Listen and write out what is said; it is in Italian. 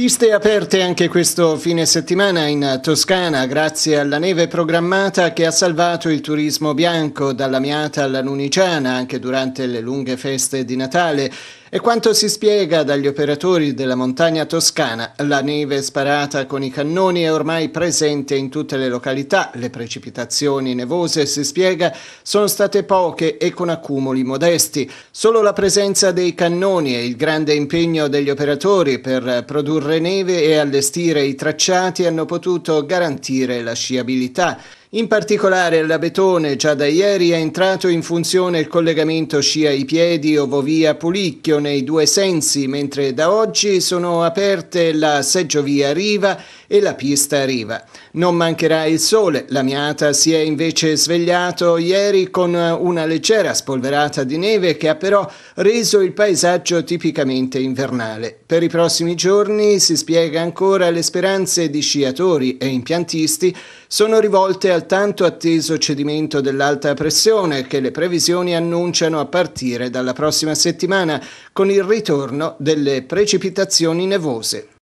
Piste aperte anche questo fine settimana in Toscana grazie alla neve programmata che ha salvato il turismo bianco dalla Miata alla Lunigiana anche durante le lunghe feste di Natale e quanto si spiega dagli operatori della montagna toscana, la neve sparata con i cannoni è ormai presente in tutte le località, le precipitazioni nevose, si spiega, sono state poche e con accumuli modesti. Solo la presenza dei cannoni e il grande impegno degli operatori per produrre neve e allestire i tracciati hanno potuto garantire la sciabilità. In particolare alla Betone già da ieri è entrato in funzione il collegamento scia i piedi ovovia Pulicchio nei due sensi, mentre da oggi sono aperte la seggiovia Riva e la pista Riva. Non mancherà il sole, la Miata si è invece svegliato ieri con una leggera spolverata di neve che ha però reso il paesaggio tipicamente invernale. Per i prossimi giorni si spiega ancora le speranze di sciatori e impiantisti sono rivolte al al tanto atteso cedimento dell'alta pressione che le previsioni annunciano a partire dalla prossima settimana con il ritorno delle precipitazioni nevose.